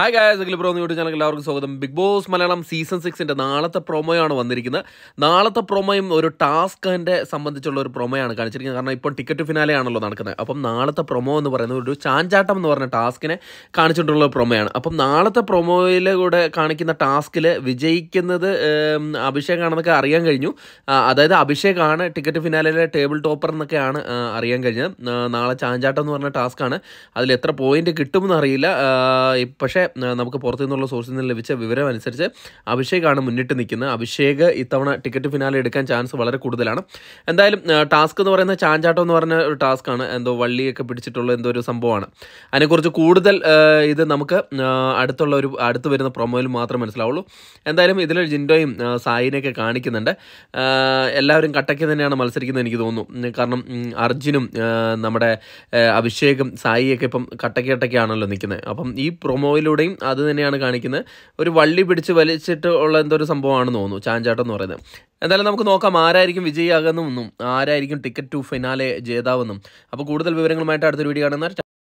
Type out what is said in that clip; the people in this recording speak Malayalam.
hi guys Akhil pro YouTube channel എല്ലാവർക്കും സ്വാഗതം ബിഗ് ബോസ് മലയാളം സീസൺ സിക്സിൻ്റെ നാളത്തെ പ്രൊമോയാണ് വന്നിരിക്കുന്നത് നാളത്തെ പ്രൊമോയും ഒരു ടാസ്കിൻ്റെ സംബന്ധിച്ചുള്ള ഒരു പ്രൊമോയാണ് കാണിച്ചിരിക്കുന്നത് കാരണം ഇപ്പോൾ ടിക്കറ്റ് ഫിനാലെ ആണല്ലോ നടക്കുന്നത് അപ്പം നാളത്തെ പ്രൊമോ എന്ന് പറയുന്നത് ഒരു ചാഞ്ചാട്ടം എന്ന് പറഞ്ഞ ടാസ്കിനെ കാണിച്ചിട്ടുള്ള പ്രൊമോയാണ് അപ്പം നാളത്തെ പ്രൊമോയിലൂടെ കൂടെ കാണിക്കുന്ന ടാസ്കിൽ വിജയിക്കുന്നത് അഭിഷേക് ആണെന്നൊക്കെ അറിയാൻ കഴിഞ്ഞു അതായത് അഭിഷേകാണ് ടിക്കറ്റ് ഫിനാലിലെ ടേബിൾ ടോപ്പർ എന്നൊക്കെയാണ് അറിയാൻ കഴിഞ്ഞത് നാളെ ചാഞ്ചാട്ടം എന്ന് പറഞ്ഞ ടാസ്ക്കാണ് അതിൽ എത്ര പോയിന്റ് കിട്ടുമെന്ന് അറിയില്ല പക്ഷേ നമുക്ക് പുറത്തു നിന്നുള്ള സോഴ്സിൽ നിന്ന് ലഭിച്ച വിവരം അനുസരിച്ച് അഭിഷേകാണ് മുന്നിട്ട് നിൽക്കുന്നത് അഭിഷേക് ഇത്തവണ ടിക്കറ്റ് ഫിനാലെ എടുക്കാൻ ചാൻസ് വളരെ കൂടുതലാണ് എന്തായാലും ടാസ്ക് എന്ന് പറയുന്ന ചാഞ്ചാട്ടം എന്ന് പറഞ്ഞ ഒരു ടാസ്ക്കാണ് എന്തോ വള്ളിയൊക്കെ പിടിച്ചിട്ടുള്ള എന്തോ ഒരു സംഭവമാണ് അതിനെക്കുറിച്ച് കൂടുതൽ ഇത് നമുക്ക് അടുത്തുള്ള ഒരു അടുത്ത് വരുന്ന പ്രൊമോയിൽ മാത്രം മനസ്സിലാവുള്ളൂ എന്തായാലും ഇതിൽ ജിൻഡോയും സായിനെയൊക്കെ കാണിക്കുന്നുണ്ട് എല്ലാവരും കട്ടയ്ക്ക് തന്നെയാണ് മത്സരിക്കുന്നത് എനിക്ക് തോന്നുന്നു കാരണം അർജുനും നമ്മുടെ അഭിഷേകും സായിയൊക്കെ ഇപ്പം കട്ടയ്ക്ക് കട്ടയ്ക്കാണല്ലോ നിൽക്കുന്നത് അപ്പം ഈ പ്രൊമോയിൽ വീഡിയോയിലൂടെയും അത് തന്നെയാണ് കാണിക്കുന്നത് ഒരു വള്ളി പിടിച്ച് വലിച്ചിട്ട് ഉള്ള എന്തൊരു സംഭവമാണെന്ന് തോന്നുന്നു ചാഞ്ചാട്ടം എന്ന് പറയുന്നത് എന്തായാലും നമുക്ക് നോക്കാം ആരായിരിക്കും വിജയിയാകുന്നതെന്നും ആരായിരിക്കും ടിക്കറ്റ് ടു ഫിനാലെ ജേതാവെന്നും അപ്പോൾ കൂടുതൽ വിവരങ്ങളുമായിട്ട് അടുത്തൊരു വീഡിയോ കാണുന്ന